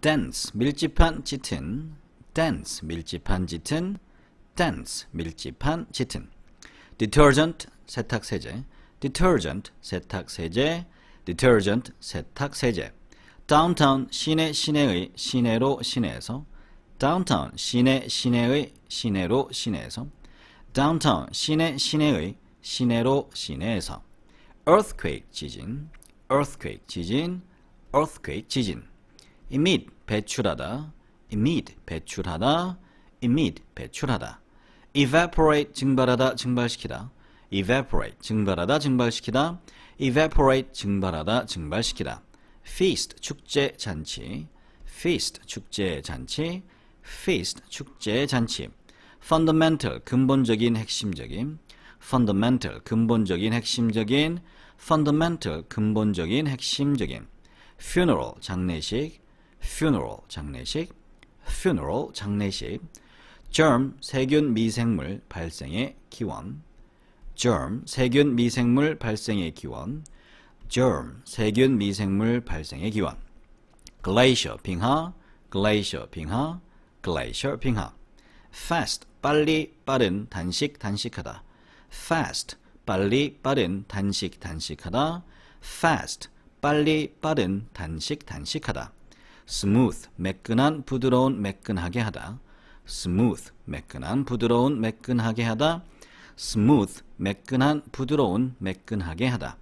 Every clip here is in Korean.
dense 밀집한 짙은 dense 밀집한 짙은 dense 밀집한 짙은 detergent 세탁 세제 detergent 세탁 세제 detergent 세탁 세제 downtown 시내 시내의 시내로 시내에서 downtown 시내 시내의 시내로 시내에서 downtown 시내 시내의 시내로 시내에서 earthquake 지진 earthquake 지진 earthquake 지진 emit 배출하다 emit 배출하다 emit 배출하다 evaporate 증발하다 증발시키다 evaporate 증발하다 증발시키다 evaporate 증발하다 증발시키다 feast 축제 잔치 feast 축제 잔치 feast 축제 잔치 fundamental 근본적인 핵심적인 fundamental 근본적인 핵심적인 fundamental 근본적인 핵심적인 funeral 장례식 funeral 장례식, funeral 장례식, germ 세균 미생물 발생의 기원, germ 세균 미생물 발생의 기원, germ 세균 미생물 발생의 기원, glacier 빙하, glacier 빙하, glacier 빙하, fast 빨리 빠른 단식 단식하다, fast 빨리 빠른 단식 단식하다, fast 빨리 빠른 단식 단식하다. smooth 매끈한 부드러운 매끈하게 하다 smooth 매끈한 부드러운 매끈하게 하다 smooth 매끈한 부드러운 매끈하게 하다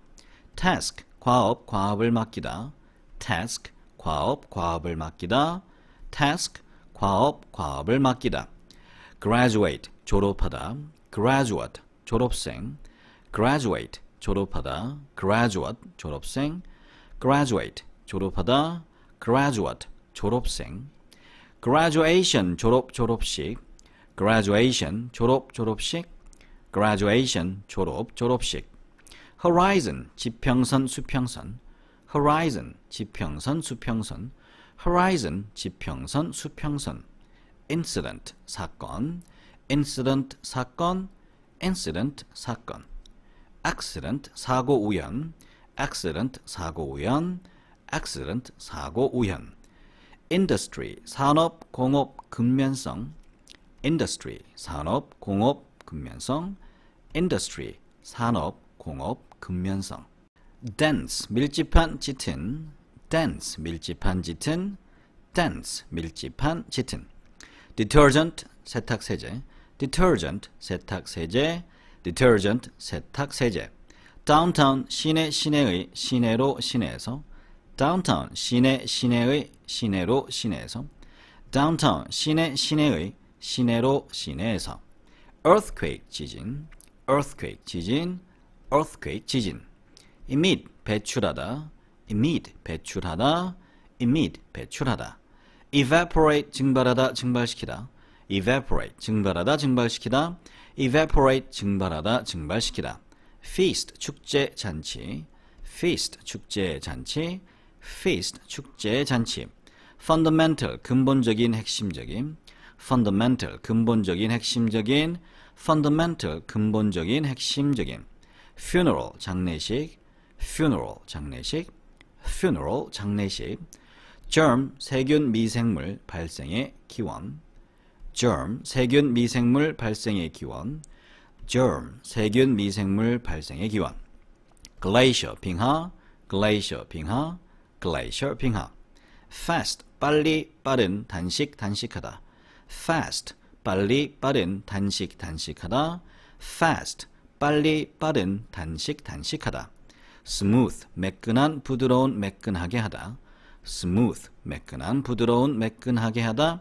task 과업 과업을 맡기다 task 과업 과업을 맡기다 task 과업 과업을 맡기다 graduate 졸업하다 graduate 졸업생 graduate 졸업하다 graduate 졸업생 graduate 졸업하다 graduate 졸업생 graduation 졸업 졸업식 graduation 졸업 졸업식 graduation 졸업 졸업식 horizon 지평선 수평선 horizon 지평선 수평선 horizon 지평선 수평선 incident 사건 incident 사건 incident 사건 accident 사고 우연 accident 사고 우연 accident 사고 우현 industry 산업 공업 근면성 industry 산업 공업 근면성 industry 산업 공업 근면성 dense 밀집한 짙은 dense 밀집한 짙은 dense 밀집한 짙은 detergent 세탁 세제 detergent 세탁 세제 detergent 세탁 세제 downtown 시내 시내의 시내로 시내에서 downtown 시내 시내의 시내로 시내에서 downtown 시내 시내의 시내로 시내에서 earthquake 지진 earthquake 지진 earthquake 지진 emit 배출하다 emit 배출하다 emit 배출하다 evaporate 증발하다 증발시키다 evaporate 증발하다 증발시키다 evaporate 증발하다 증발시키다 feast 축제 잔치 feast 축제 잔치 feast 축제 잔치 fundamental 근본적인 핵심적인 fundamental 근본적인 핵심적인 fundamental 근본적인 핵심적인 funeral 장례식 funeral 장례식 funeral 장례식 germ 세균 미생물 발생의 기원 germ 세균 미생물 발생의 기원 germ 세균 미생물 발생의 기원 glacier 빙하 glacier 빙하 glacier 빙하 fast 빨리 빠른 단식 단식하다 fast 빨리 빠른 단식 단식하다 fast 빨리 빠른 단식 단식하다 smooth 매끈한 부드러운 매끈하게 하다 smooth 매끈한 부드러운 매끈하게 하다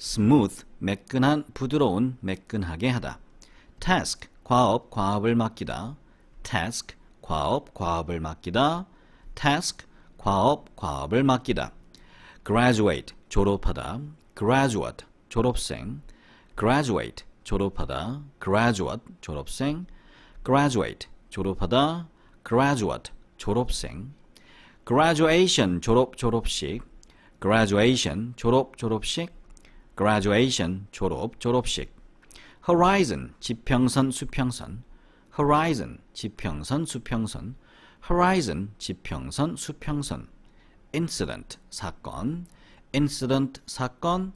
smooth 매끈한 부드러운 매끈하게 하다 task 과업 과업을 맡기다 task 과업 과업을 맡기다 task 과업, 과업을 맡기다. graduate, 졸업하다. graduate, 졸업생. graduate, 졸업하다. graduate, 졸업생. graduate, 졸업하다. graduate, 졸업생. graduation, 졸업, 졸업식. graduation, 졸업, 졸업식. graduation, 졸업, 졸업식. horizon, 지평선, 수평선. horizon, 지평선, 수평선. horizon 지평선 수평선 incident 사건 incident 사건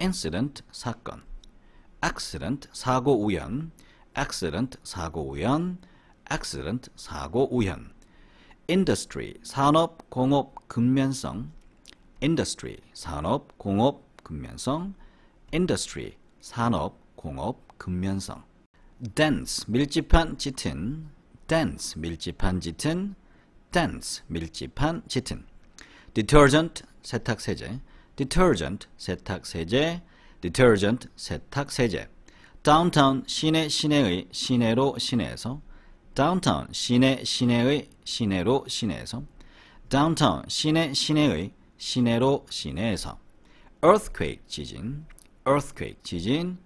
incident 사건 accident 사고 우연 accident 사고 우연 accident 사고 우연 industry 산업 공업 근면성 industry 산업 공업 근면성 industry 산업 공업 근면성 dense 밀집한 짙은 dense 밀집한 짙은 dense 밀집한 짙은 detergent 세탁 세제 detergent 세탁 세제 detergent 세탁 세제 downtown 시내 시내의 시내로 시내에서 downtown 시내 시내의 시내로 시내에서 downtown 시내 시내의 시내로 시내에서 earthquake 지진 earthquake 지진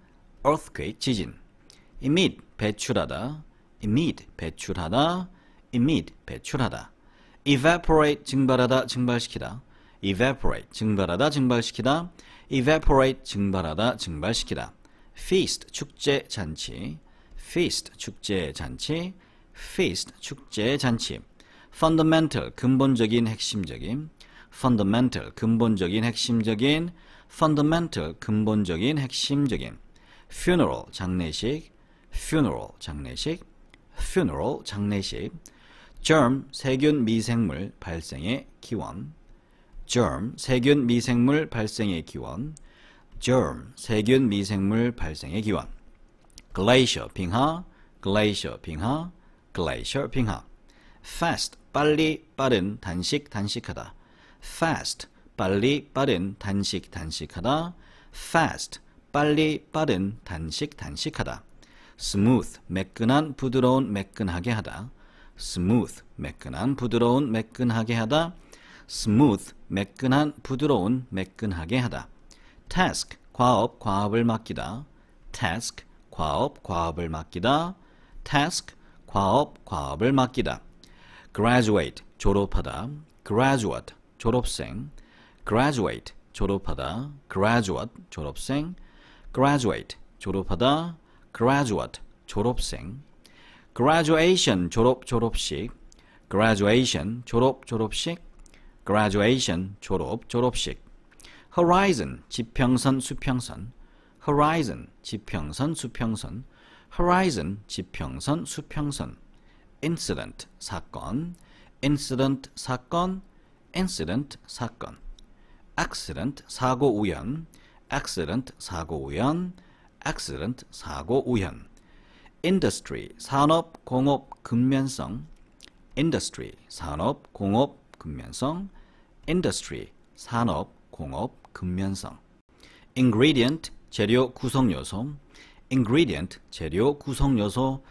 earthquake 지진 emit 배출하다 emit 배출하다 emit 배출하다 evaporate 증발하다 증발시키다 evaporate 증발하다 증발시키다 evaporate 증발하다 증발시키다 feast 축제 잔치 feast 축제 잔치 feast 축제 잔치 fundamental 근본적인 핵심적인 fundamental 근본적인 핵심적인 fundamental 근본적인 핵심적인 funeral 장례식 funeral 장례식 funeral 장례식 germ 세균 미생물 발생의 기원 germ 세균 미생물 발생의 기원 germ 세균 미생물 발생의 기원 glacier 빙하 glacier 빙하 glacier 빙하 fast 빨리 빠른 단식 단식하다 fast 빨리 빠른 단식 단식하다 fast 빨리 빠른 단식 단식하다 smooth 매끈한 부드러운 매끈하게 하다 smooth 매끈한 부드러운 매끈하게 하다 smooth 매끈한 부드러운 매끈하게 하다 task 과업 과업을 맡기다 task 과업 과업을 맡기다 task 과업 과업을 맡기다 graduate 졸업하다 graduate 졸업생 graduate 졸업하다 graduate 졸업생 graduate 졸업하다 graduate 졸업생 graduation 졸업 졸업식 graduation 졸업 졸업식 graduation 졸업 졸업식 horizon 지평선 수평선 horizon 지평선 수평선 horizon 지평선 수평선 incident 사건 incident 사건 incident 사건 accident 사고 우연 accident 사고 우연 accident 사고 우현 industry 산업 공업 근면성 industry 산업 공업 근면성 industry 산업 공업 근면성 ingredient 재료 구성 요소 ingredient 재료 구성 요소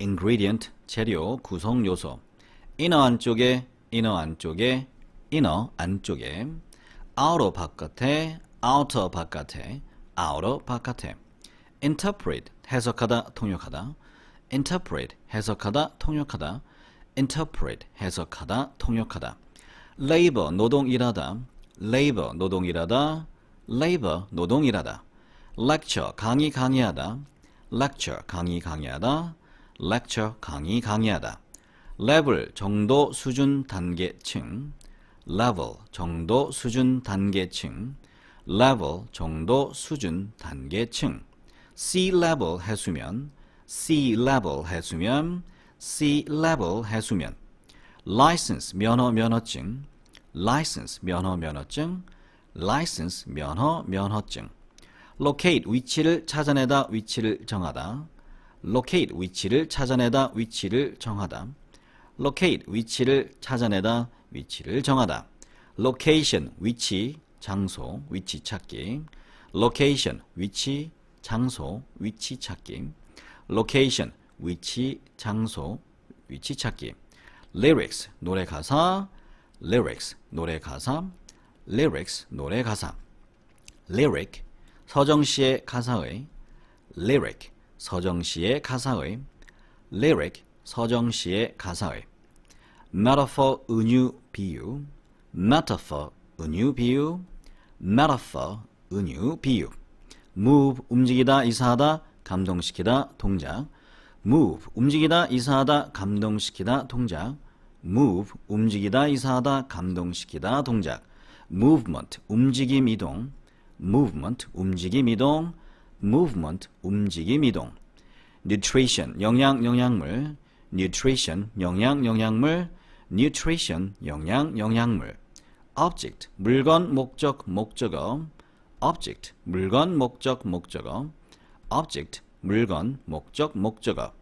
ingredient 재료 구성 요소 inner 안쪽에 inner 안쪽에 inner 안쪽에 outer 바깥에 outer 바깥에 outer 바깥에 interpret 해석하다 통역하다 interpret 해석하다 통역하다 interpret 해석하다 통역하다 labor 노동 일하다 labor 노동 일하다 labor 노동 일하다 lecture 강의 강의하다 lecture 강의 강의하다 lecture 강의 강의하다 level 정도 수준 단계층 level 정도 수준 단계층 level 정도 수준 단계층 sea level 해수면, sea level 해수면, sea level 해수면. license 면허 면허증, license 면허 면허증, license 면허 면허증. locate 위치를 찾아내다 위치를 정하다. locate 위치를 찾아내다 위치를 정하다. locate 위치를 찾아내다 위치를 정하다. location 위치 장소 위치 찾기. location 위치 장소, 위치 찾기 location, 위치, 장소, 위치 찾기 lyrics, 노래 가사 lyrics, 노래 가사 lyrics, 노래 가사 lyric, 서정 씨의 가사의 lyric, 서정 씨의 가사의 lyric, 서정 씨의 가사의 metaphor, 은유, 비유 metaphor, 은유, 비유 metaphor, 은유, 비유 move 움직이다 이사하다 감동시키다 동작 move 움직이다 이사하다 감동시키다 동작 move 움직이다 이사하다 감동시키다 동작 movement 움직임 이동 movement 움직임 이동 movement 움직임 이동 nutrition 영양 영양물 nutrition 영양 영양물 nutrition 영양 영양물 object 물건 목적 목적어 object 물건 목적 목적어 object 물건 목적 목적어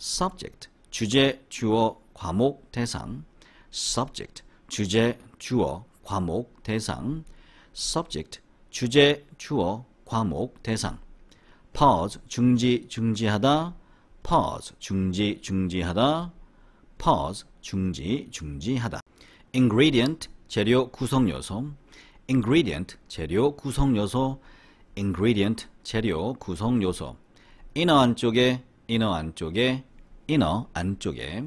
subject 주제 주어 과목 대상 subject 주제 주어 과목 대상 subject 주제 주어 과목 대상 pause 중지 중지하다 pause 중지 중지하다 pause 중지 중지하다 ingredient 재료 구성 요소 ingredient 재료 구성 요소 ingredient 재료 구성 요소 inner 안쪽에 inner 안쪽에 inner 안쪽에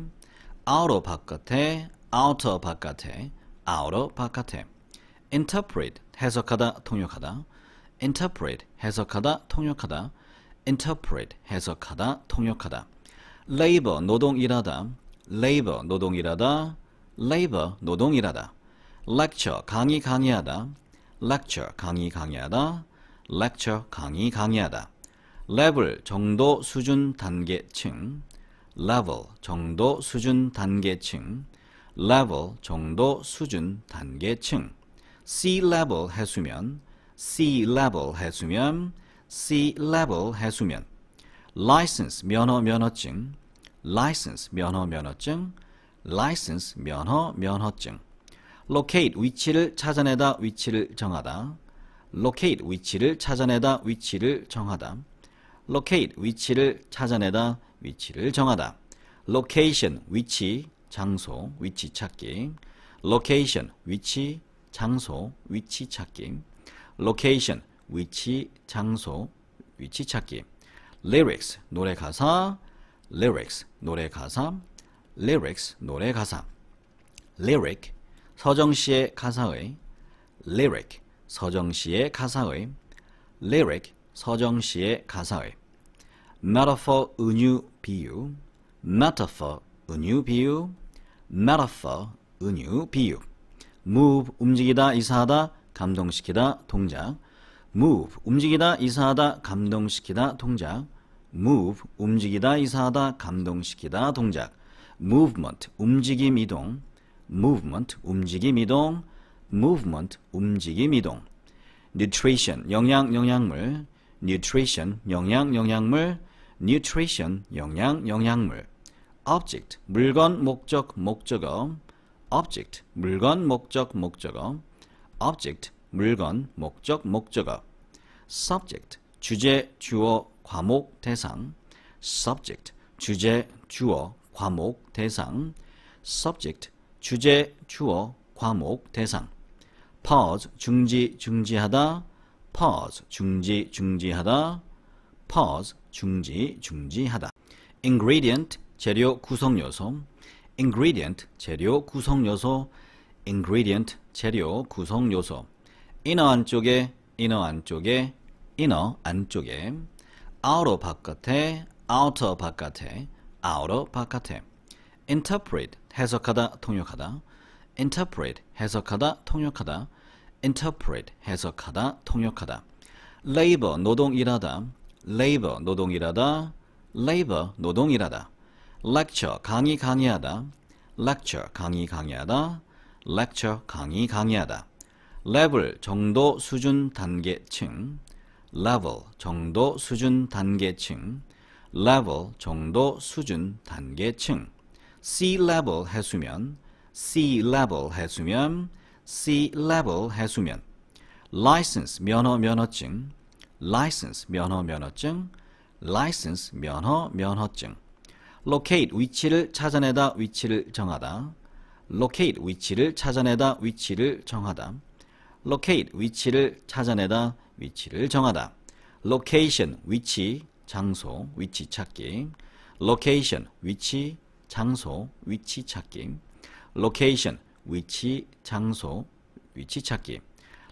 outer 바깥에 outer 바깥에 outer 바깥에 interpret 해석하다 통역하다 interpret 해석하다 통역하다 interpret 해석하다 통역하다 labor 노동 일하다 labor 노동 일하다 labor 노동 일하다 lecture 강의 강의하다 lecture 강의 강의하다 lecture 강의 강의하다 level 정도 수준 단계층 level 정도 수준 단계층 level 정도 수준 단계층 sea level 해수면 sea level 해수면 sea level 해수면 license 면허 면허증 license 면허 면허증 license 면허 면허증 locate 위치를 찾아내다 위치를 정하다 locate 위치를 찾아내다 위치를 정하다 locate 위치를 찾아내다 위치를 정하다 location 위치 장소 위치 찾기 location 위치 장소 위치 찾기 location 위치 장소 위치 찾기 lyrics 노래 가사 lyrics 노래 가사 lyrics 노래 가사 lyric 서정 시의 가사의 lyric 서정 시의 가사의 lyric 서정 시의 가사의 metaphor 은유 비유 metaphor 은유 비유 metaphor 은유 비유 move 움직이다 이사하다 감동시키다 동작 move 움직이다 이사하다 감동시키다 동작 move 움직이다 이사하다 감동시키다 동작 movement 움직임 이동 movement 움직임 이동 movement 움직임 이동 nutrition 영양 영양물 nutrition 영양 영양물 nutrition 영양 영양물 object 물건 목적 목적어 object 물건 목적 목적어 object 물건 목적 목적어 subject 주제 주어 과목 대상 subject 주제 주어 과목 대상 subject 주제, 주어, 과목, 대상 pause, 중지, 중지하다 pause, 중지, 중지하다 pause, 중지, 중지하다 ingredient, 재료, 구성요소 ingredient, 재료, 구성요소 ingredient, 재료, 구성요소 inner 안쪽에, inner 안쪽에, inner 안쪽에 outer 바깥에, outer 바깥에, outer 바깥에 interpret 해석하다 통역하다 interpret 해석하다 통역하다 interpret 해석하다 통역하다 labor 노동 일하다 labor 노동 일하다 labor 노동 일하다 lecture 강의 강의하다 lecture 강의 강의하다 lecture 강의 강의하다 level 정도 수준 단계층 level 정도 수준 단계층 level 정도 수준 단계층 sea level 해수면, sea level 해수면, sea level 해수면. license 면허 면허증, license 면허 면허증, license 면허 면허증. locate 위치를 찾아내다 위치를 정하다. locate 위치를 찾아내다 위치를 정하다. locate 위치를 찾아내다 위치를 정하다. location 위치 장소 위치 찾기. location 위치 장소, 위치 찾기 location, 위치, 장소, 위치 찾기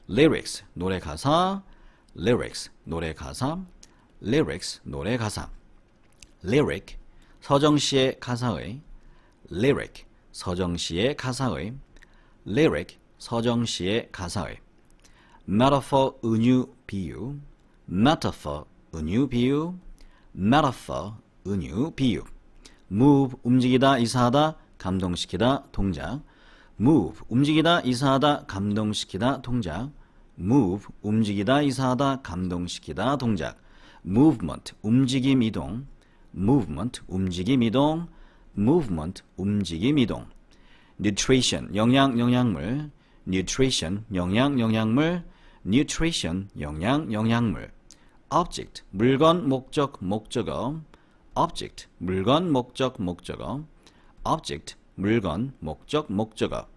lyrics, 노래 가사 lyrics, 노래 가사 lyrics, 노래 가사 lyric, 서정 씨의 가사의 lyric, 서정 씨의 가사의 lyric, 서정 씨의 가사의 metaphor, 은유, 비유 metaphor, 은유, 비유 metaphor, 은유, 비유 move 움직이다 이사하다 감동시키다 동작 move 움직이다 이사하다 감동시키다 동작 move 움직이다 이사하다 감동시키다 동작 movement 움직임 이동 movement 움직임 이동 movement 움직임 이동 nutrition 영양 영양물 nutrition 영양 영양물 nutrition 영양 영양물 object 물건 목적 목적어 object 물건 목적 목적어 object 물건 목적 목적어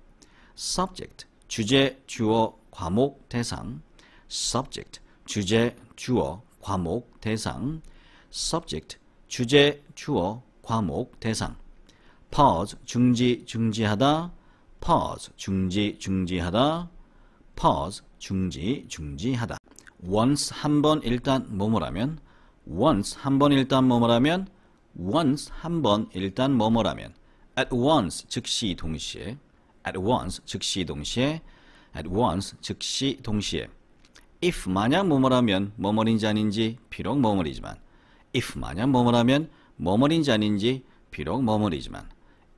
subject 주제 주어 과목 대상 subject 주제 주어 과목 대상 subject 주제 주어 과목 대상 pause 중지 중지하다 pause 중지 중지하다 pause 중지 중지하다 once 한번 일단 뭐뭐라면 once 한 번 일단 뭐뭐라면 once 한 번 일단 뭐뭐라면 at once 즉시 동시에 at once 즉시 동시에 at once 즉시 동시에 if 만약 뭐뭐라면 뭐뭐인지 아닌지 비록 뭐뭐이지만 if 만약 뭐뭐라면 뭐뭐인지 아닌지 비록 뭐뭐이지만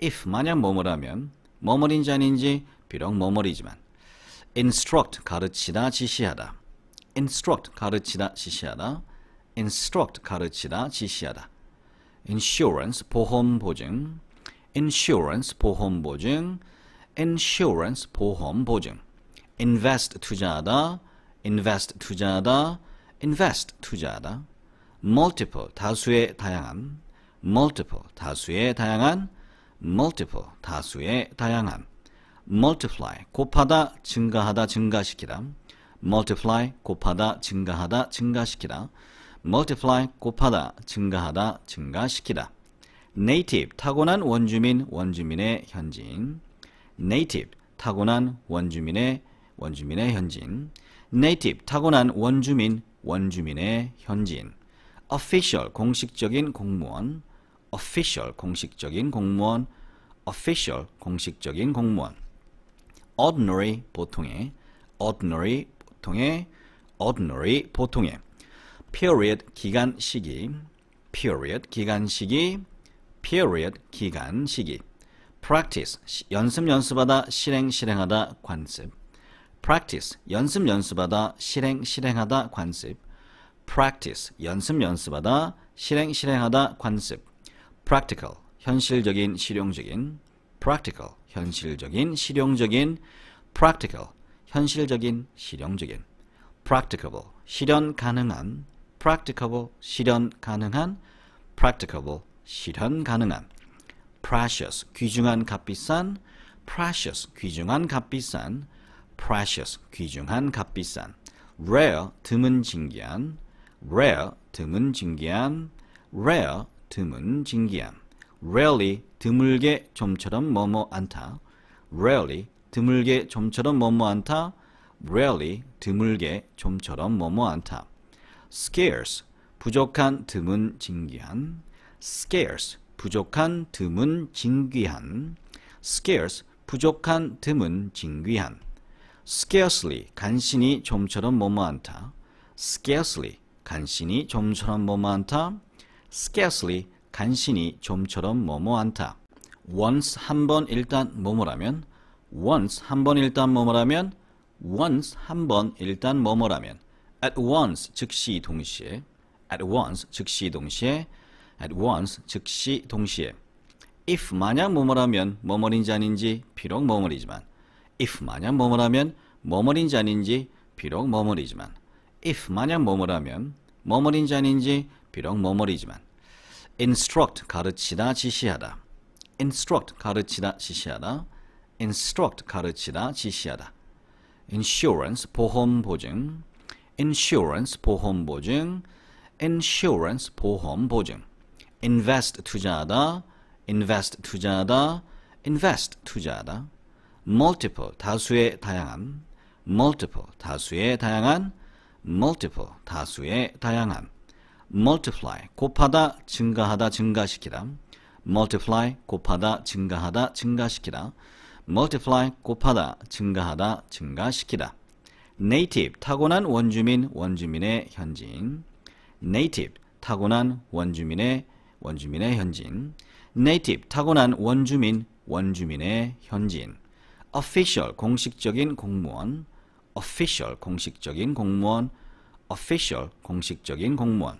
if 만약 뭐뭐라면 뭐뭐인지 아닌지 비록 뭐뭐이지만 instruct 가르치다 지시하다 instruct 가르치다 지시하다 instruct 가르치다, 지시하다. insurance 보험 보증 insurance 보험 보증 insurance 보험 보증 invest 투자하다 invest 투자하다 invest 투자하다 multiple 다수의 다양함 multiple 다수의 다양한 multiple 다수의 다양함 multiply 곱하다 증가하다 증가시키다 multiply 곱하다 증가하다 증가시키다 multiply 곱하다, 증가하다, 증가시키다. native 타고난 원주민, 원주민의 현지인. native 타고난 원주민의 원주민의 현지인. native 타고난 원주민, 원주민의 현지인. official 공식적인 공무원. official 공식적인 공무원. official 공식적인 공무원. ordinary 보통의 ordinary 보통의 ordinary 보통의 period 기간 시기 period 기간 시기 period 기간 시기 practice 연습 연습하다 실행 실행하다 관습 practice 연습 연습하다 실행 실행하다 관습 practice 연습 연습하다 실행 실행하다 관습 practical 현실적인 실용적인 practical 현실적인 실용적인 practical 현실적인 실용적인 practicable 실현 가능한 practicable 실현 가능한 practicable 실현 가능한 precious 귀중한 값비싼 precious 귀중한 값비싼 precious 귀중한 값비싼 rare 드문 진귀한 rare 드문 진귀한 rare 드문 진귀한 rarely 드물게 좀처럼 뭐뭐 않다 rarely 드물게 좀처럼 뭐뭐 않다 rarely 드물게 좀처럼 뭐뭐 않다 scarce 부족한 드문 진귀한 scarce 부족한 드문 진귀한 scarce 부족한 드문 진귀한 scarcely 간신히 좀처럼 뭐뭐한다 scarcely 간신히 좀처럼 뭐뭐한다 scarcely 간신히 좀처럼 뭐뭐한다 once 한번 일단 뭐뭐라면 once 한번 일단 뭐뭐라면 once 한번 일단 뭐뭐라면 at once 즉시 동시에 at once 즉시 동시에 at once 즉시 동시에 if 만약 뭐뭐라면 뭐뭐인지 아닌지 비록 뭐뭐이지만 if 만약 뭐뭐라면 뭐뭐인지 아닌지 비록 뭐뭐이지만 if 만약 뭐뭐라면 뭐뭐인지 아닌지 비록 뭐뭐이지만 instruct 가르치다 지시하다 instruct 가르치다 지시하다 instruct 가르치다 지시하다 insurance 보험 보증 insurance 보험 보증 insurance 보험 보증 invest 투자하다 invest 투자하다 invest 투자하다 multiple 다수의 다양한 multiple 다수의 다양한 multiple 다수의 다양한 multiply 곱하다 증가하다 증가시키다 multiply 곱하다 증가하다 증가시키다 multiply 곱하다 증가하다 증가시키다 native 타고난 원주민 원주민의 현지인 native 타고난 원주민의 원주민의 현지인 native 타고난 원주민 원주민의 현지인 official 공식적인 공무원 official 공식적인 공무원 official 공식적인 공무원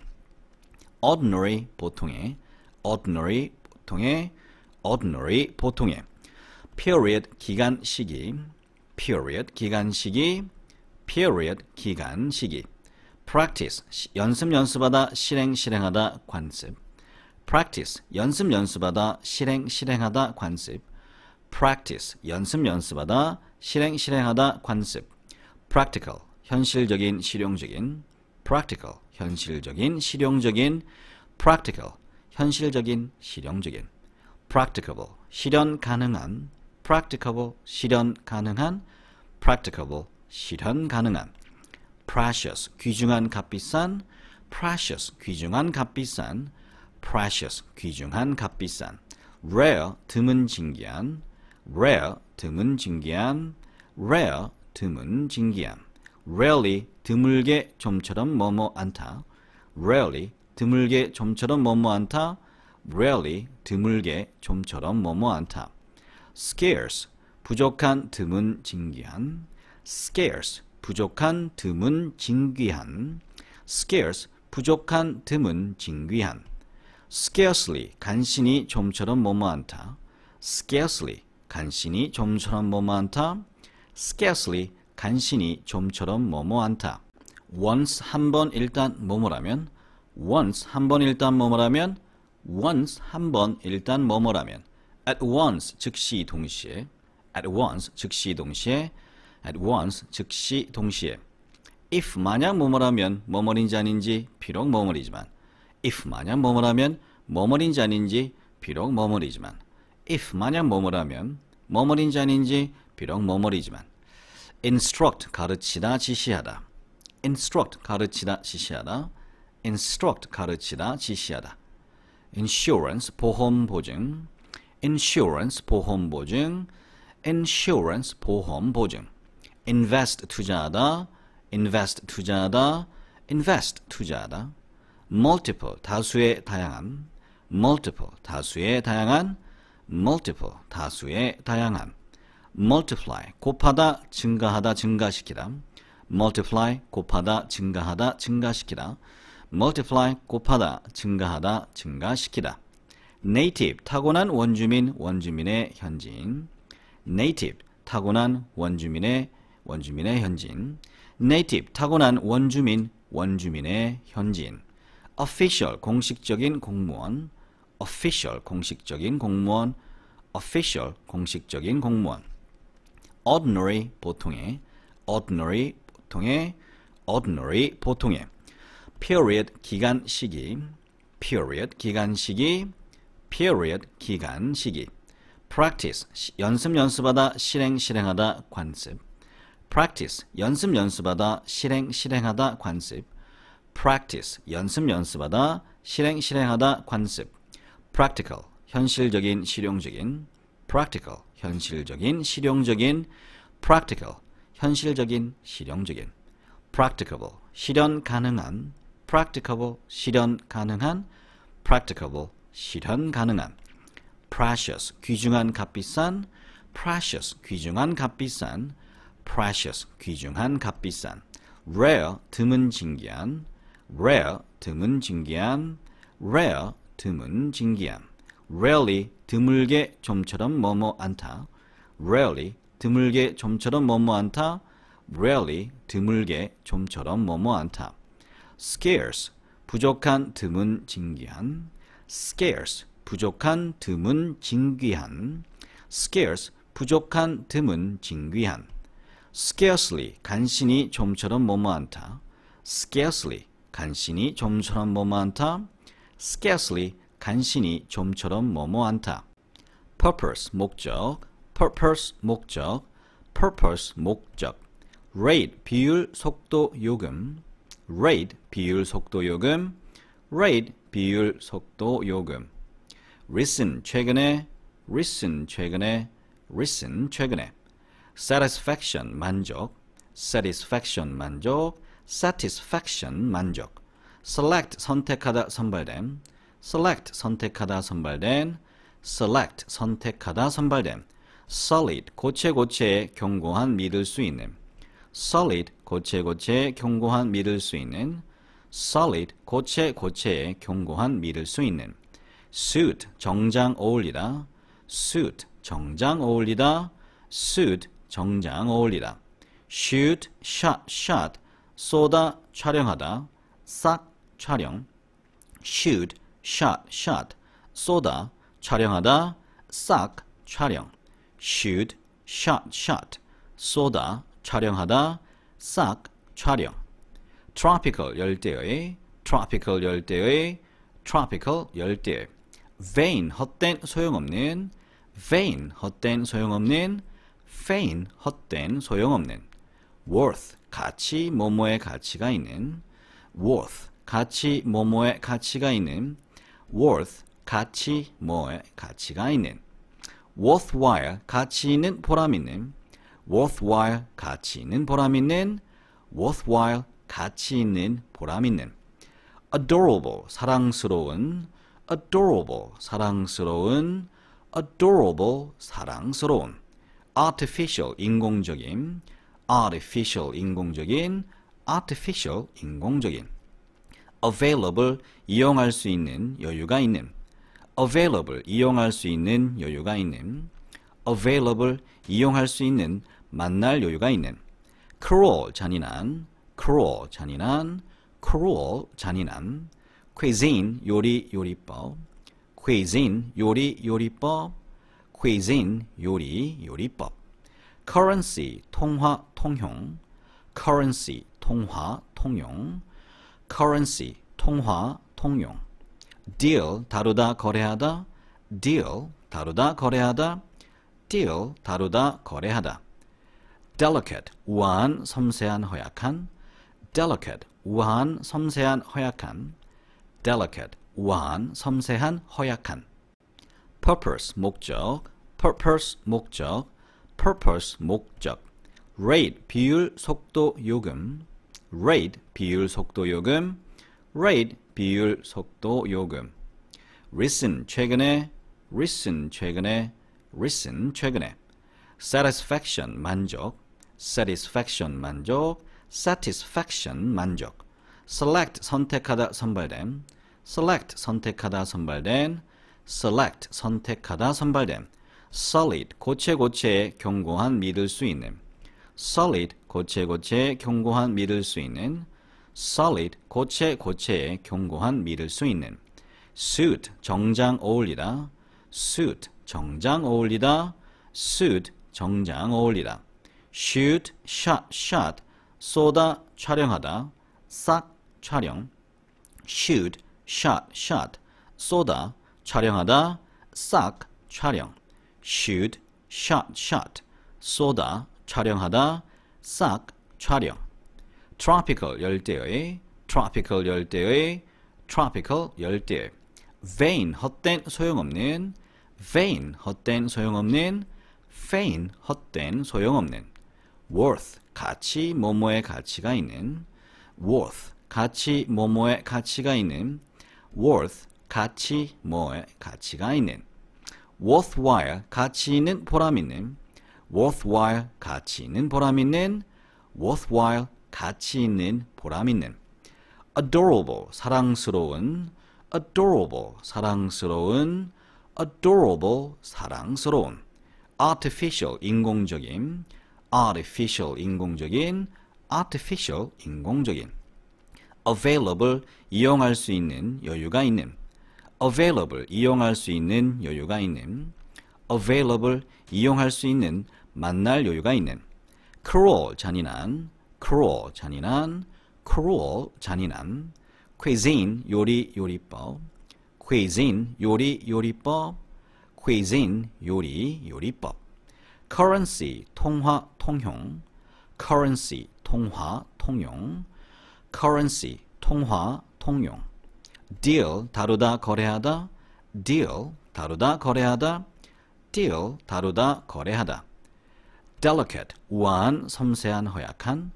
ordinary 보통의 ordinary 보통의 ordinary 보통의 period 기간 시기 period 기간 시기 period 기간 시기 practice 연습 연습하다 실행 실행하다 관습 practice 연습 연습하다 실행 실행하다 관습 practice 연습 연습하다 실행 실행하다 관습 practical 현실적인 실용적인 practical 현실적인 실용적인 practical 현실적인 실용적인 practicable 실현 가능한 practicable 실현 가능한 practicable 실현 가능한 precious 귀중한 값비싼 precious 귀중한 값비싼 precious 귀중한 값비싼 rare 드문 진귀한 rare 드문 진귀한 rare 드문 진귀한 rarely 드물게 좀처럼 뭐뭐 않다 rarely 드물게 좀처럼 뭐뭐 않다 rarely 드물게 좀처럼 뭐뭐 않다 scarce 부족한 드문 진귀한 scarce 부족한, 드문, 징귀한 scarce 부족한, 드문, 징귀한 scarcely 간신히 좀처럼 뭐뭐한다 scarcely 간신히 좀처럼 뭐뭐한다 scarcely 간신히 좀처럼 뭐뭐한다 once 한 번 일단 뭐뭐라면 once 한 번 일단 뭐뭐라면 once 한 번 일단 뭐뭐라면 at once 즉시 동시에 at once 즉시 동시에 at once 즉시 동시에 if 만약 뭐뭐라면 뭐뭐인지 아닌지 비록 뭐뭐이지만 if 만약 뭐뭐라면 뭐뭐인지 아닌지 비록 뭐뭐이지만 if 만약 뭐뭐라면 뭐뭐인지 아닌지 비록 뭐뭐이지만 instruct 가르치다 지시하다 instruct 가르치다 지시하다 instruct 가르치다 지시하다 insurance 보험 보증 insurance 보험 보증 insurance 보험 보증 invest 투자하다, invest 투자하다, invest 투자하다. multiple 다수의 다양한, multiple 다수의 다양한, multiple 다수의 다양한. multiply 곱하다, 증가하다, 증가시키다. multiply 곱하다, 증가하다, 증가시키다. multiply 곱하다, 증가하다, 증가시키다. native 타고난 원주민, 원주민의 현지인. native 타고난 원주민의 원주민의 현지인 native 타고난 원주민 원주민의 현지인 official 공식적인 공무원 official 공식적인 공무원 official 공식적인 공무원 ordinary 보통의 ordinary 보통의 ordinary 보통의 period 기간 시기 period 기간 시기 period 기간 시기 practice 연습 연습하다 실행 실행하다 관습 practice 연습 연습하다 실행 실행하다 관습 practice 연습 연습하다 실행 실행하다 관습 practical 현실적인 실용적인 practical 현실적인 실용적인 practical 현실적인 실용적인 practicable 실현 가능한 practicable 실현 가능한 practicable 실현 가능한 precious 귀중한 값비싼 precious 귀중한 값비싼 precious 귀중한 값비싼 rare 드문 진귀한 rare 드문 진귀한 rare 드문 진귀한 rarely 드물게 좀처럼 뭐뭐 않다 rarely 드물게 좀처럼 뭐뭐 않다 rarely 드물게 좀처럼 뭐뭐 않다 scarce 부족한 드문 진귀한 scarce 부족한 드문 진귀한 scarce 부족한 드문 진귀한 scarcely 간신히 좀처럼 뭐뭐 않다. scarcely 간신히 좀처럼 뭐뭐 않다. scarcely 간신히 좀처럼 뭐뭐 않다. purpose 목적 purpose 목적 purpose 목적 rate 비율 속도 요금 rate 비율 속도 요금 rate 비율 속도 요금 recent 최근에 recent 최근에 recent 최근에 satisfaction 만족, satisfaction 만족, satisfaction 만족, select 선택하다 선발됨, select 선택하다 선발된, select 선택하다 선발됨, solid 고체 고체에 견고한 믿을 수 있는, solid 고체 고체에 견고한 믿을 수 있는, solid 고체 고체에 견고한 믿을 수 있는, suit 정장 어울리다, suit 정장 어울리다, suit 정장 어울리다. shoot, shot, shot. 쏘다, 촬영하다. 싹, 촬영. shoot, shot, shot. 쏘다, 촬영하다. 싹, 촬영. shoot, shot, shot. 쏘다, 촬영하다. 싹, 촬영. tropical 열대의 tropical 열대의 tropical 열대. vain 헛된 소용없는 vain 헛된 소용없는 f e i n 헛된 소용없는 worth 가치 뭐뭐의 가치가 있는 worth 가치 뭐뭐의 가치가 있는 worth 가치 뭐의 가치가 있는 worthwhile 가치 있는 보람 있는 worthwhile 가치 있는 보람 있는 worthwhile 가치 있는 보람 있는 adorable 사랑스러운 adorable 사랑스러운 adorable 사랑스러운 artificial 인공적인 artificial 인공적인 artificial 인공적인 available 이용할 수 있는 여유가 있는 available 이용할 수 있는 여유가 있는 available 이용할 수 있는 만날 여유가 있는 cruel 잔인한 cruel 잔인한 cruel 잔인한 cuisine 요리 요리법 cuisine 요리 요리법 cuisine 요리, 요리법 currency 통화, 통용 currency 통화, 통용 currency 통화, 통용 deal 다루다, 거래하다 deal 다루다, 거래하다 deal 다루다, 거래하다 delicate 우아한, 섬세한, 허약한 delicate 우아한, 섬세한, 허약한 delicate 우아한, 섬세한, 허약한 purpose 목적, purpose 목적, purpose 목적, rate 비율 속도 요금, rate 비율 속도 요금, rate 비율 속도 요금. recent 최근에, recent 최근에, recent 최근에. satisfaction 만족, satisfaction 만족, satisfaction 만족. select 선택하다 선발됨, select 선택하다 선발된 select 선택하다 선발된 solid 고체 고체에 견고한 믿을 수 있는 solid 고체 고체에 견고한 믿을 수 있는 solid 고체 고체에 견고한 믿을 수 있는 suit 정장 어울리다 suit 정장 어울리다 suit 정장 어울리다 shoot shot shot 쏘다 촬영하다 싹 촬영 shoot shot shot 쏘다 촬영하다 싹 촬영 shoot shot shot 쏘다 촬영하다 싹 촬영 tropical 열대의 tropical 열대의 tropical 열대 vain 헛된 소용없는 vain 헛된 소용없는 vain 헛된 소용없는 worth 가치 뭐뭐의 가치가 있는 worth 가치 뭐뭐의 가치가 있는 worth 가치 뭐에 가치가 있는 worthwhile 가치 있는 보람 있는 worthwhile 가치 있는 보람 있는 worthwhile 가치 있는 보람 있는 adorable 사랑스러운 adorable 사랑스러운 adorable 사랑스러운 artificial 인공적인 artificial 인공적인 artificial 인공적인 available 이용할 수 있는 여유가 있는 available 이용할 수 있는 여유가 있는 available 이용할 수 있는 만날 여유가 있는 cruel 잔인한 cruel 잔인한 cruel 잔인한 cuisine 요리 요리법 cuisine 요리 요리법 cuisine 요리 요리법 currency 통화 통용 currency 통화 통용 currency 통화 통용 deal 다루다 거래하다 deal 다루다 거래하다 deal 다루다 거래하다 delicate 우아한 섬세한 허약한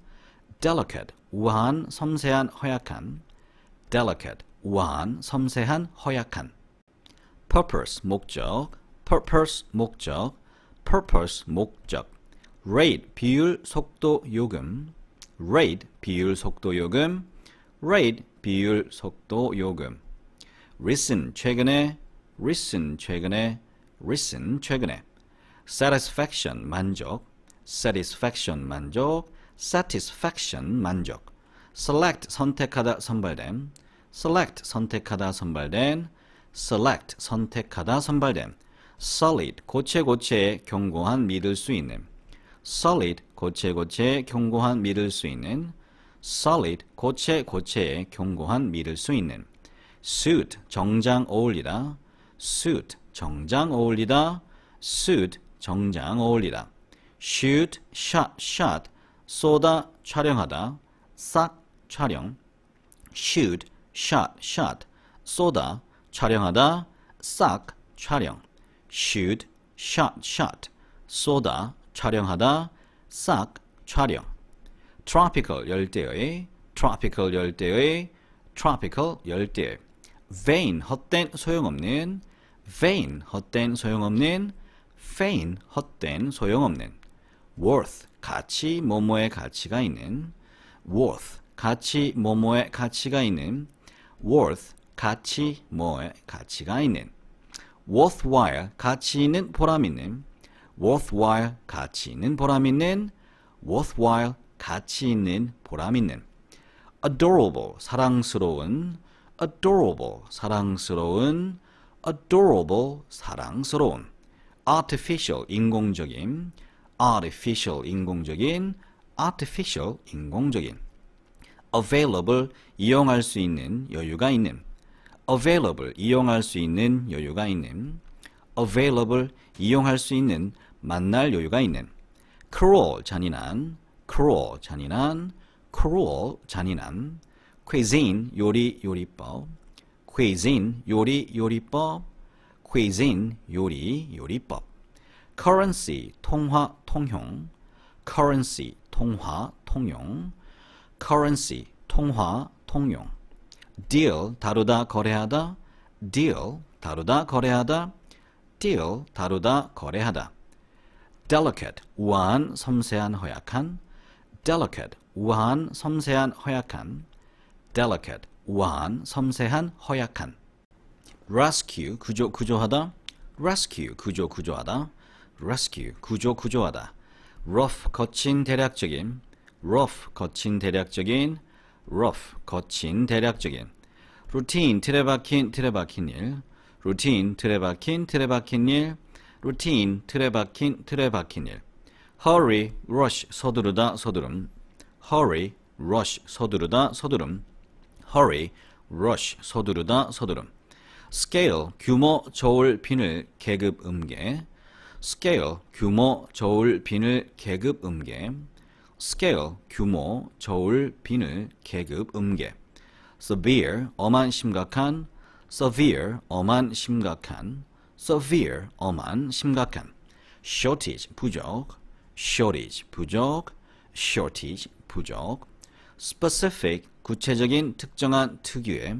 delicate 우아한 섬세한 허약한 delicate 우아한 섬세한 허약한 purpose 목적 purpose 목적 purpose 목적 rate 비율 속도 요금 rate 비율 속도 요금 rate 비율, 속도, 요금. recent 최근에 recent 최근에 recent 최근에 satisfaction 만족 satisfaction 만족 satisfaction 만족 select 선택하다 선발됨 select 선택하다 선발된 select 선택하다 선발됨 solid 고체 고체에 견고한 믿을 수 있는 solid 고체 고체에 견고한 믿을 수 있는 solid 고체 고체에 견고한 밀을 수 있는 suit 정장 어울리다 suit 정장 어울리다 suit 정장 어울리다 shoot shot shot 쏘다 촬영하다 싹 촬영 shoot shot shot 쏘다 촬영하다 싹 촬영 shoot shot shot 쏘다 촬영하다 싹 촬영 tropical 열대의 tropical 열대의 tropical 열대 vain 헛된 소용없는 vain 헛된 소용없는 vain 헛된 소용없는 worth 가치 모모의 가치가 있는 worth 가치 모모의 가치가 있는 worth 가치 뭐의 가치가 있는 worthwhile 가치 있는 보람 있는 worthwhile 가치 있는 보람 있는 worthwhile 가치 있는, 보람 있는. adorable, 사랑스러운, adorable, 사랑스러운, adorable, 사랑스러운. artificial, 인공적인, artificial, 인공적인, artificial, 인공적인. available, 이용할 수 있는, 여유가 있는. available, 이용할 수 있는, 여유가 있는. available, 이용할 수 있는, 만날 여유가 있는. cruel, 잔인한, cruel 잔인한 cruel 잔인한 cuisine 요리 요리법 cuisine 요리 요리법 cuisine 요리 요리법 currency 통화 통용 currency 통화 통용 currency 통화 통용 deal 다루다 거래하다 deal 다루다 거래하다 deal 다루다 거래하다 delicate 우아한 섬세한 허약한 delicate, 우아한, 섬세한, 허약한 delicate, 우아한, 섬세한, 허약한 rescue, 구조, 구조하다 rescue, 구조, 구조하다 rescue, 구조, 구조하다 rough, 거친, 대략적인 rough, 거친, 대략적인 rough, 거친, 대략적인 routine, 틀에 박힌, 틀에 박힌 일 routine, 틀에 박힌, 틀에 박힌 일 routine, 틀에 박힌, 틀에 박힌 일 hurry, rush 서두르다 서두름 hurry, rush 서두르다 서두름 hurry, rush 서두르다 서두름 scale 규모 저울 비늘 계급 음계 scale 규모 저울 비늘 계급 음계 scale 규모 저울 비늘 계급 음계 severe 엄한 심각한 severe 엄한 심각한 severe 엄한 심각한 shortage 부족 shortage 부족, shortage 부족, specific 구체적인 특정한 특유의,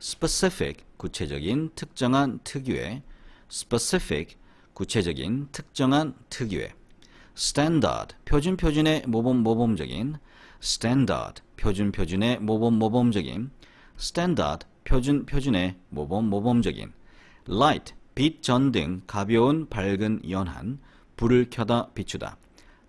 specific 구체적인 특정한 특유의, specific 구체적인 특정한 특유의, standard 표준 표준의 모범 모범적인, standard 표준 표준의 모범 모범적인, standard 표준 표준의 모범 모범적인, light 빛 전등 가벼운 밝은 연한 불을 켜다 비추다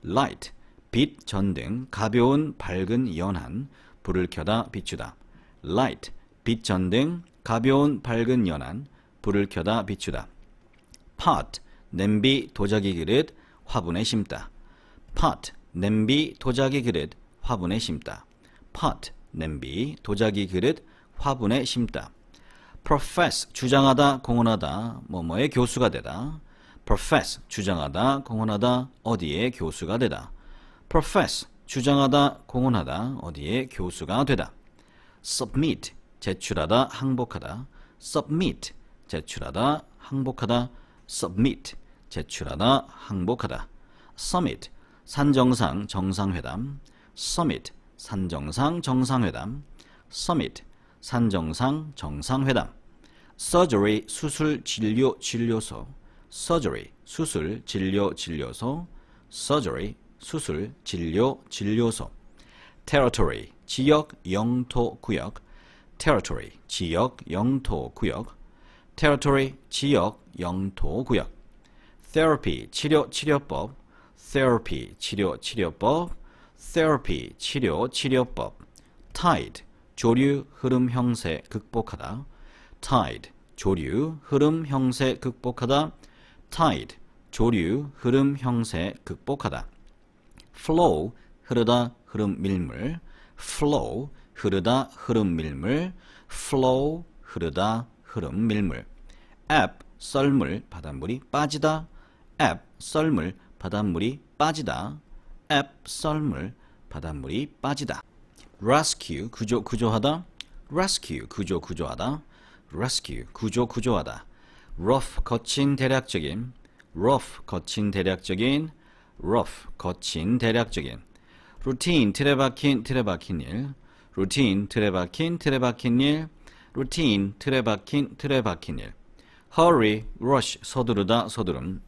light, 빛, 전등 가벼운, 밝은, 연한, 불을 켜다, 비추다. light, 빛, 전등 가벼운, 밝은, 연한, 불을 켜다, 비추다. pot, 냄비, 도자기 그릇, 화분에 심다. pot, 냄비, 도자기 그릇, 화분에 심다. pot, 냄비, 도자기 그릇, 화분에 심다. profess, 주장하다, 공언하다, 뭐뭐의 교수가 되다. profess 주장하다 공언하다 어디에 교수가 되다 profess 주장하다 공언하다 어디에 교수가 되다 submit 제출하다 항복하다 submit 제출하다 항복하다 submit 제출하다 항복하다 summit 산정상 정상회담 summit 산정상 정상회담 summit 산정상 정상회담 surgery 수술 진료 진료소 surgery 수술 진료 진료소 surgery 수술 진료 진료소 territory 지역 영토 구역 territory 지역 영토 구역 territory 지역 영토 구역 therapy 치료 치료법 therapy 치료 치료법 therapy 치료 치료법 tide 조류 흐름 형세 극복하다 tide 조류 흐름 형세 극복하다 tide 조류, 흐름, 형세, 극복하다. flow 흐르다, 흐름, 밀물. flow 흐르다, 흐름, 밀물. flow 흐르다, 흐름, 밀물. ebb 썰물, 바닷물이 빠지다. ebb 썰물, 바닷물이 빠지다. ebb 썰물, 바닷물이 빠지다. rescue 구조 구조하다. rescue 구조 구조하다. rescue 구조 구조하다. rough 거친 대략적인 rough 거친 대략적인 rough 거친 대략적인 routine 틀에 박힌 틀에 박힌 일 routine 틀에 박힌 틀에 박힌 일 routine 틀에 박힌 틀에 박힌 일 hurry rush 서두르다 서두름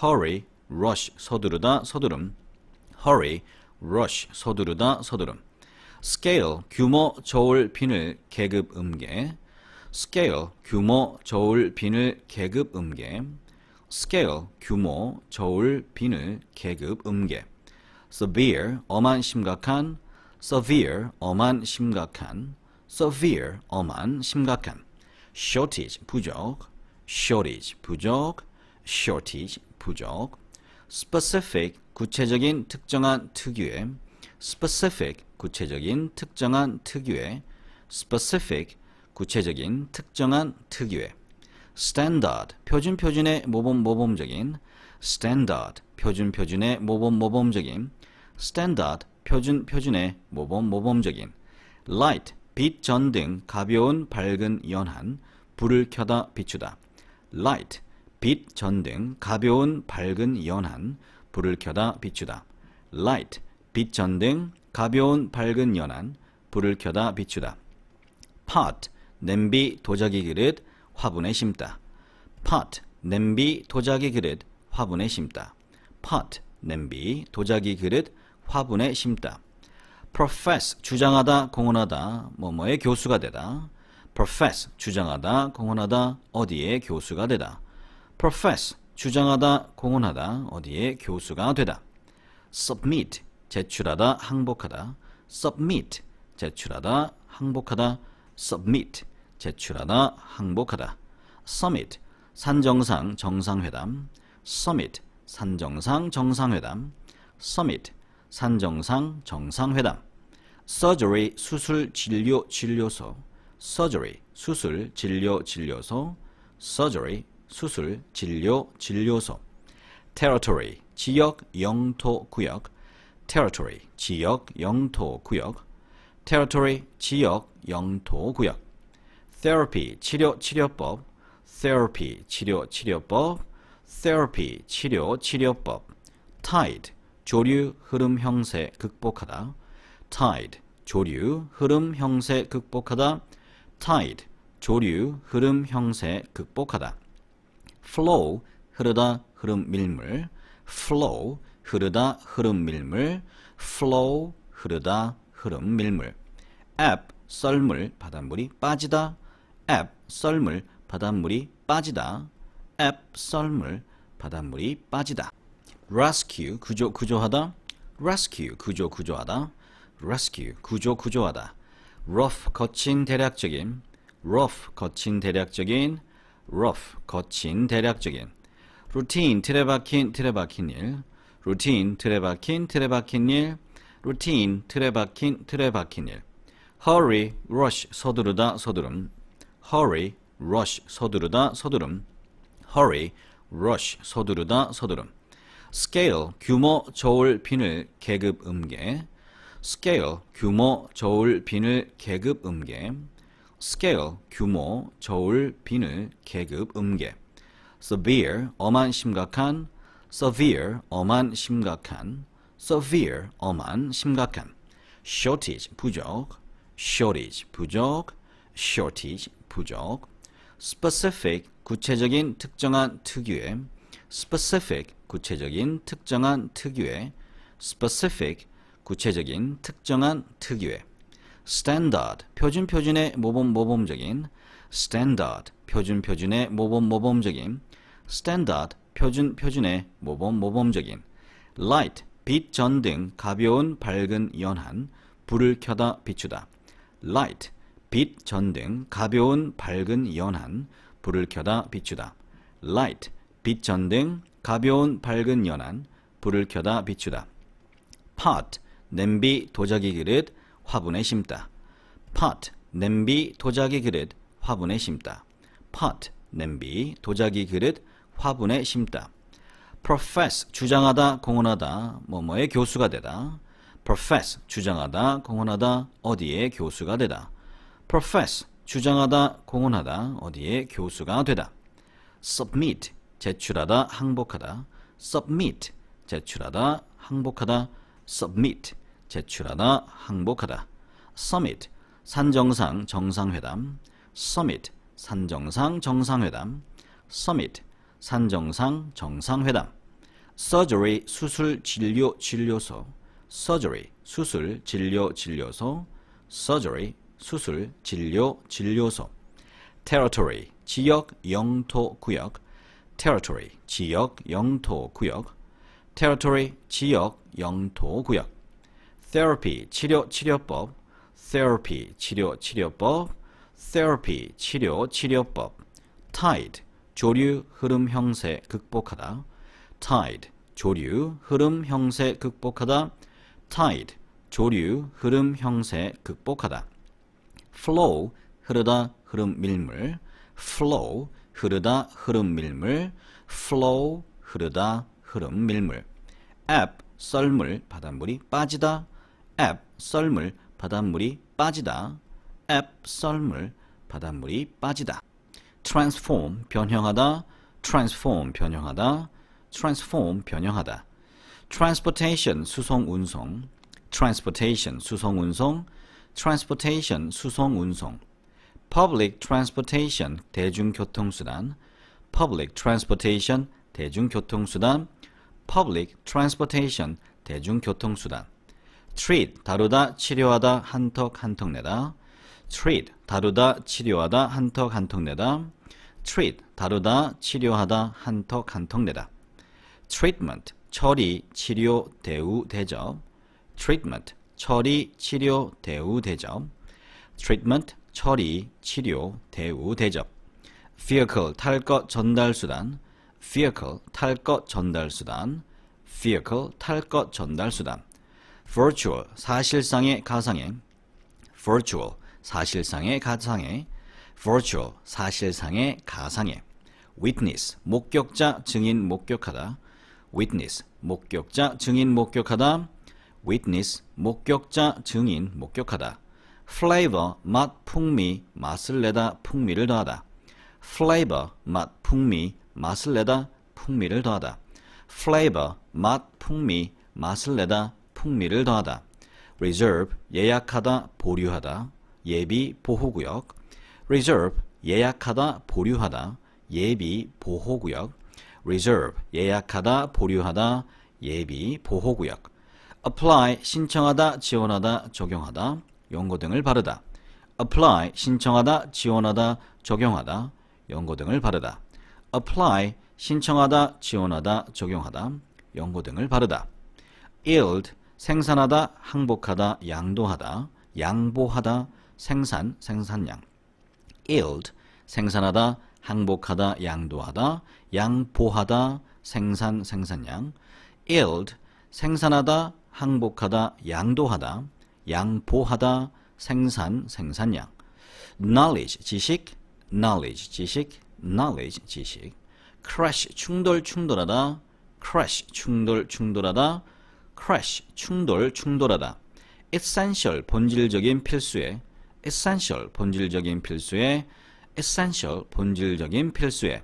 hurry rush 서두르다 서두름 hurry rush 서두르다 서두름 scale 규모 저울 빈을 계급 음계 scale 규모, 저울, 비늘, 계급, 음계 scale 규모, 저울, 비늘, 계급, 음계 severe 엄한 심각한 severe 엄한 심각한 severe 엄한 심각한 shortage 부족 shortage 부족 shortage 부족 specific 구체적인 특정한 특유의 specific 구체적인 특정한 특유의 specific 구체적인 특정한 특유의 standard 표준 표준의 모범 모범적인 standard 표준 표준의 모범 모범적인 standard 표준 표준의 모범 모범적인 light 빛 전등 가벼운 밝은 연한 불을 켜다 비추다 light 빛 전등 가벼운 밝은 연한 불을 켜다 비추다 light 빛 전등 가벼운 밝은 연한 불을 켜다 비추다 pot 냄비, 도자기 그릇, 화분에 심다. pot, 냄비, 도자기 그릇, 화분에 심다. pot, 냄비, 도자기 그릇, 화분에 심다. profess, 주장하다, 공언하다, 뭐뭐의 교수가 되다. profess, 주장하다, 공언하다, 어디에 교수가 되다. profess, 주장하다, 공언하다, 어디에 교수가 되다. submit, 제출하다, 항복하다. submit, 제출하다, 항복하다. submit, 제출하다, 항복하다. summit, 산정상 정상회담. summit, 산정상 정상회담. summit, 산정상 정상회담. surgery, 수술 진료 진료소. surgery, 수술 진료 진료소. surgery, 수술 진료 진료소. territory, 지역 영토 구역. territory, 지역 영토 구역. territory, 지역 영토 구역. therapy 치료 치료법 therapy 치료 치료법 therapy 치료 치료법 tide 조류 흐름 형세 극복하다 tide 조류 흐름 형세 극복하다 tide 조류 흐름 형세 극복하다 flow 흐르다 흐름 밀물 flow 흐르다 흐름 밀물 flow 흐르다 흐름 밀물 ebb 썰물 바닷물이 빠지다 앱 썰물 바닷물이 빠지다 앱 썰물 바닷물이 빠지다 rescue 구조 구조하다 rescue 구조 구조하다 rescue 구조 구조하다 rough 거친 대략적인 rough 거친 대략적인 rough 거친 대략적인 routine 틀에 박힌 틀에 박힌 일 routine 틀에 박힌 틀에 박힌 일 routine 틀에 박힌 틀에 박힌 일 hurry rush 서두르다 서두름 hurry, rush 서두르다 서두름 hurry, rush 서두르다 서두름 scale 규모 저울 비늘 계급 음계 scale 규모 저울 비늘 계급 음계 scale 규모 저울 비늘 계급 음계 severe 엄한 심각한 severe 엄한 심각한 severe 엄한 심각한 shortage 부족 shortage 부족 shortage 부족 specific 구체적인 특정한 특유의 specific 구체적인 특정한 특유의 specific 구체적인 특정한 특유의 standard 표준 표준의 모범 모범적인 standard 표준 표준의 모범 모범적인 standard 표준 표준의 모범 모범적인 light 빛 전등 가벼운 밝은 연한 불을 켜다 비추다 light 빛, 전등, 가벼운, 밝은, 연한, 불을 켜다, 비추다. light, 빛, 전등, 가벼운, 밝은, 연한, 불을 켜다, 비추다. pot, 냄비, 도자기 그릇, 화분에 심다. pot, 냄비, 도자기 그릇, 화분에 심다. pot, 냄비, 도자기 그릇, 화분에 심다. profess, 주장하다, 공언하다, 뭐뭐의 교수가 되다. profess, 주장하다, 공언하다, 어디에 교수가 되다. profess 주장하다, 공언하다, 어디에 교수가 되다. submit 제출하다, 항복하다. submit 제출하다, 항복하다. submit 제출하다, 항복하다. summit 산정상 정상회담. summit 산정상 정상회담. summit 산정상 정상회담. surgery 수술 진료 진료소. surgery 수술 진료 진료소. surgery 수술, 진료, 진료소 territory, 지역, 영토, 구역 territory, 지역, 영토, 구역 territory, 지역, 영토, 구역 therapy, 치료, 치료법 therapy, 치료, 치료법 therapy, 치료, 치료법 tide, 조류, 흐름, 형세, 극복하다 tide, 조류, 흐름, 형세, 극복하다 tide, 조류, 흐름, 형세, 극복하다 flow 흐르다 흐름 밀물 flow 흐르다 흐름 밀물 flow 흐르다 흐름 밀물 app 썰물 바닷물이 빠지다 app 썰물 바닷물이 빠지다 app 썰물 바닷물이 빠지다 transform 변형하다 transform 변형하다 transform 변형하다 transportation 수송 운송 transportation 수송 운송 transportation 수송 운송 public transportation 대중교통수단 public transportation 대중교통수단 public transportation 대중교통수단 treat 다루다 치료하다 한턱 한턱 내다 treat 다루다 치료하다 한턱 한턱 내다 treat 다루다 치료하다 한턱 한턱 내다 treatment 처리 치료 대우 대접 treatment 처리, 치료, 대우, 대접 treatment, 처리, 치료, 대우, 대접 vehicle, 탈 것, 전달 수단 vehicle, 탈 것, 전달 수단 vehicle, 탈 것, 전달 수단 virtual, 사실상의 가상행 virtual, 사실상의 가상해 virtual, 사실상의 가상해 witness, 목격자, 증인, 목격하다 witness, 목격자, 증인, 목격하다 witness 목격자 증인 목격하다 flavor 맛 풍미 맛을 내다 풍미를 더하다 flavor 맛 풍미 맛을 내다 풍미를 더하다 flavor 맛 풍미 맛을 내다 풍미를 더하다 reserve 예약하다 보류하다 예비 보호구역 reserve 예약하다 보류하다 예비 보호구역 reserve 예약하다 보류하다 예비 보호구역 apply 신청하다 지원하다 적용하다 연고 등을 바르다 apply 신청하다 지원하다 적용하다 연고 등을 바르다 apply 신청하다 지원하다 적용하다 연고 등을 바르다 yield 생산하다 항복하다 양도하다 양보하다 생산 생산량 yield 생산하다 항복하다 양도하다 양보하다 생산 생산량 yield 생산하다 항복하다, 양도하다, 양보하다, 생산, 생산량. knowledge, 지식, knowledge, 지식, knowledge, 지식. crash, 충돌, 충돌하다, crash, 충돌, 충돌하다, crash, 충돌, 충돌하다. essential, 본질적인 필수에, essential, 본질적인 필수에, essential, 본질적인 필수에,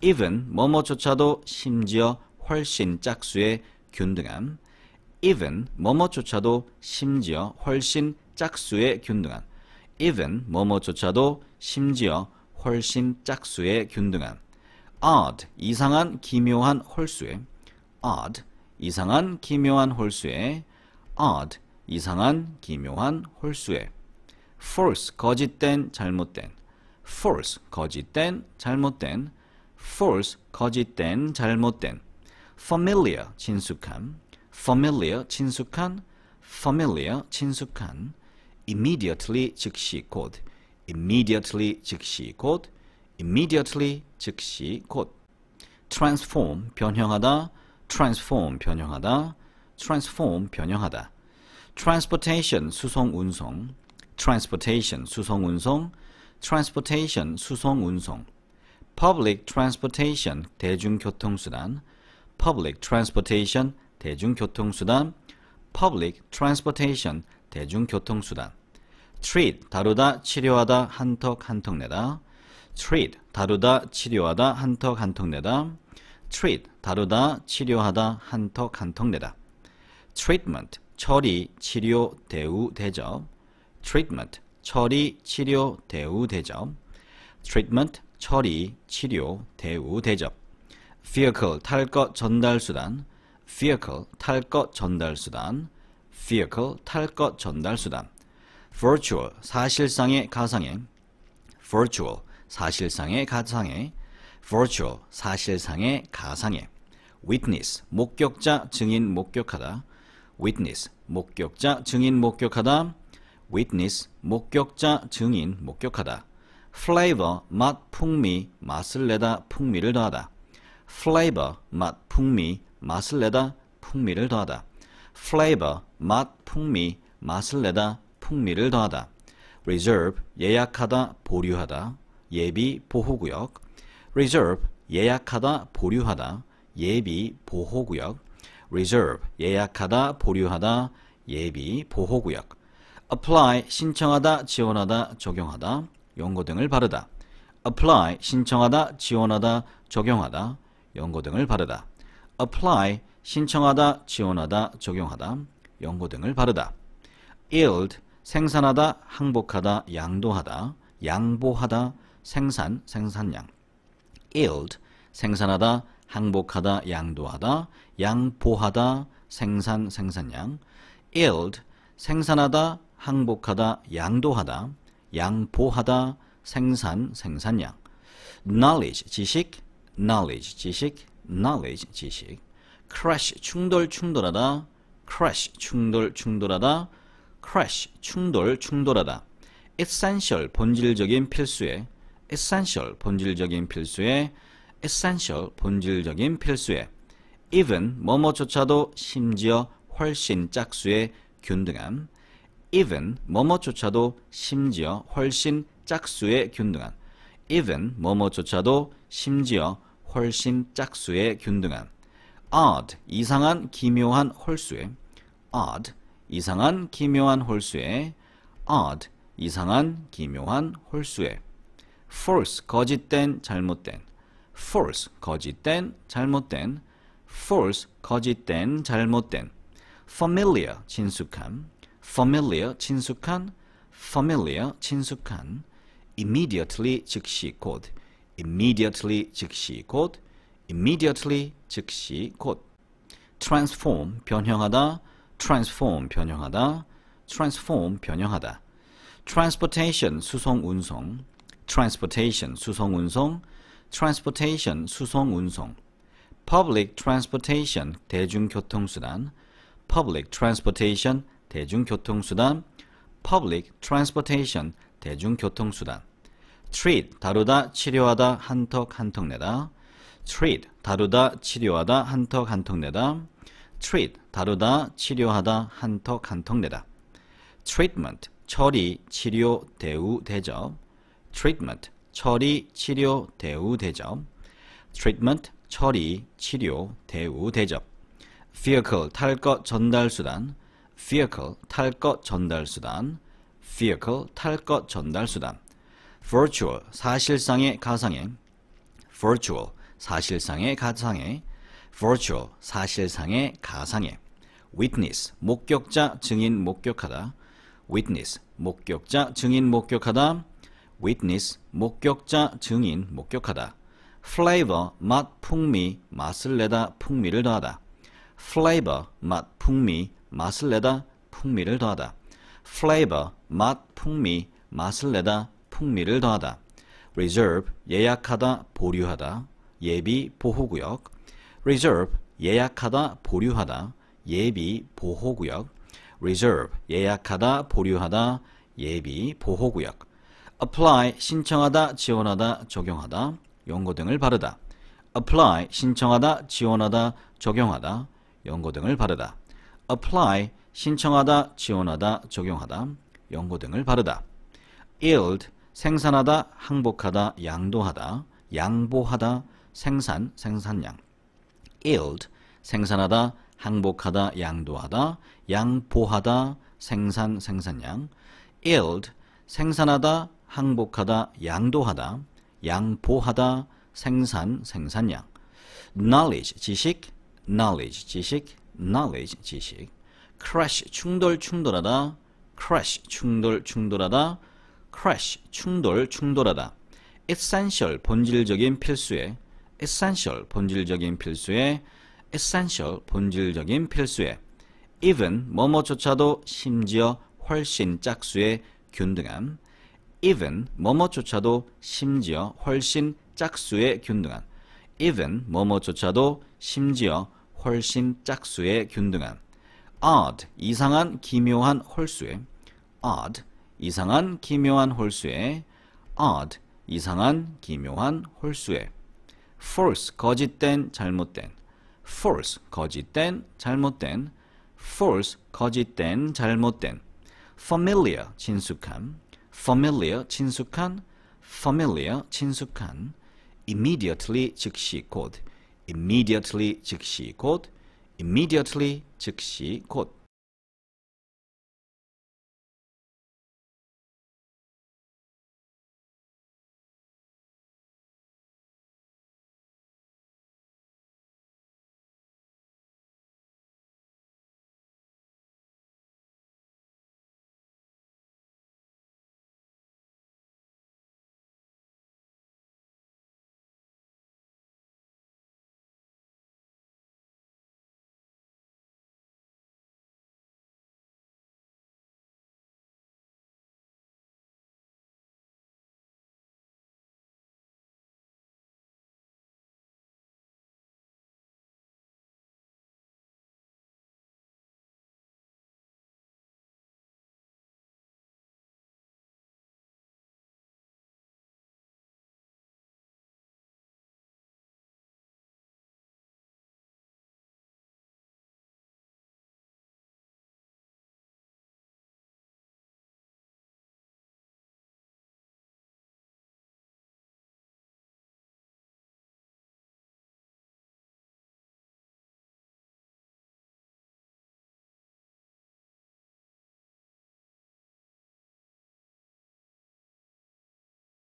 even, 뭐뭐조차도 심지어 훨씬 짝수의 균등함, even 뭐뭐조차도 심지어 훨씬 짝수에 균등한 even 뭐뭐조차도 심지어 훨씬 짝수에 균등한 odd 이상한 기묘한 홀수에 odd 이상한 기묘한 홀수에 odd 이상한 기묘한 홀수에 false 거짓된 잘못된 false 거짓된 잘못된 false 거짓된 잘못된 familiar 친숙함 familiar 친숙한 familiar 친숙한 immediately 즉시 곧 immediately 즉시 곧 immediately 즉시 곧 transform 변형하다 transform 변형하다 transform 변형하다 transportation 수송 운송 transportation 수송 운송 transportation 수송 운송 public transportation 대중교통수단 public transportation 대중교통수단 public transportation 대중교통수단 treat 다루다 치료하다 한턱 한턱 내다 treat 다루다 치료하다 한턱 한턱 내다 treat 다루다 치료하다 한턱 한턱 내다 treatment 처리 치료 대우 대접 treatment 처리 치료 대우 대접 treatment 처리 치료 대우 대접 vehicle 탈것 전달 수단 vehicle 탈것 전달 수단 vehicle 탈것 전달 수단 virtual 사실상의 가상행 virtual 사실상의 가상행 virtual 사실상의 가상행 witness 목격자 증인 목격하다 witness 목격자 증인 목격하다 witness 목격자 증인 목격하다 flavor 맛 풍미 맛을 내다 풍미를 더하다 flavor 맛 풍미 맛을 내다, 풍미를 더하다. flavor, 맛, 풍미, 맛을 내다, 풍미를 더하다. reserve, 예약하다, 보류하다. 예비, 보호구역. reserve, 예약하다, 보류하다. 예비, 보호구역. reserve, 예약하다, 보류하다. 예비, 보호구역. apply, 신청하다, 지원하다, 적용하다. 용고 등을 바르다. apply, 신청하다, 지원하다, 적용하다. 연고 등을 바르다. apply 신청하다, 지원하다, 적용하다, 연고 등을 바르다. yield 생산하다, 항복하다, 양도하다, 양보하다, 생산, 생산량. yield 생산하다, 항복하다, 양도하다, 양보하다, 생산, 생산량. yield 생산하다, 항복하다, 양도하다, 양보하다, 생산, 생산량. knowledge 지식, knowledge 지식, knowledge 지식 crash 충돌 충돌하다 crash 충돌 충돌하다 crash 충돌 충돌하다 essential 본질적인 필수에 essential 본질적인 필수에 essential 본질적인 필수에 even 뭐뭐조차도 심지어 훨씬 짝수의 균등함 even 뭐뭐조차도 심지어 훨씬 짝수의 균등함 even 뭐뭐조차도 심지어 훨씬 짝수의 균등한 odd 이상한 기묘한 홀수의 odd 이상한 기묘한 홀수의 odd 이상한 기묘한 홀수의 false 거짓된 잘못된 false 거짓된 잘못된 false 거짓된 잘못된 familiar 친숙한 familiar 친숙한 familiar 친숙한 immediately 즉시 곧 immediately 즉시 곧 immediately 즉시 곧 transform 변형하다 transform 변형하다 transform 변형하다 transportation 수송 운송 transportation 수송 운송 transportation 수송 운송 public transportation 대중교통수단 public transportation 대중교통수단 public transportation 대중교통수단 treat 다루다 치료하다 한턱 한턱 내다 treat 다루다 치료하다 한턱 한턱 내다 treat 다루다 치료하다 한턱 한턱 내다 treatment 처리 치료 대우 대접 treatment 처리 치료 대우 대접 treatment 처리 치료 대우 대접 vehicle 탈것 전달 수단 vehicle 탈것 전달 수단 vehicle 탈것 전달 수단 virtual 사실상의 가상의 virtual 사실상의 가상의 virtual 사실상의 가상의 witness 목격자 증인 목격하다 witness 목격자 증인 목격하다 witness 목격자 증인 목격하다 flavor 맛 풍미 맛을 내다 풍미를 더하다 flavor 맛 풍미 맛을 내다 풍미를 더하다 flavor 맛 풍미 맛을 내다 풍미를 더하다. reserve 예약하다 보류하다 예비 보호구역 reserve 예약하다 보류하다 예비 보호구역 reserve 예약하다 보류하다 예비 보호구역 apply 신청하다 지원하다 적용하다 연고 등을 바르다 apply 신청하다 지원하다 적용하다 연고 등을 바르다 apply 신청하다 지원하다 적용하다 연고 등을 바르다 yield 생산하다, 항복하다, 양도하다, 양보하다, 생산, 생산량. yield, 생산하다, 항복하다, 양도하다, 양보하다, 생산, 생산량. yield, 생산하다, 항복하다, 양도하다, 양보하다, 생산, 생산량. knowledge, 지식, knowledge, 지식, knowledge, 지식. crash, 충돌, 충돌하다, crash, 충돌, 충돌하다, crash 충돌 충돌하다 essential 본질적인 필수에 essential 본질적인 필수에 essential 본질적인 필수에 even 뭐뭐조차도 심지어 훨씬 짝수의 균등함 even 뭐뭐조차도 심지어 훨씬 짝수의 균등함 even 뭐뭐조차도 심지어 훨씬 짝수의 균등함 odd 이상한 기묘한 홀수의 odd 이상한 기묘한 홀수의 odd 이상한 기묘한 홀수의 false 거짓된 잘못된 false 거짓된 잘못된 false 거짓된 잘못된 familiar 친숙함 familiar 친숙한 familiar 친숙한 immediately 즉시 곧 immediately 즉시 곧 immediately 즉시 곧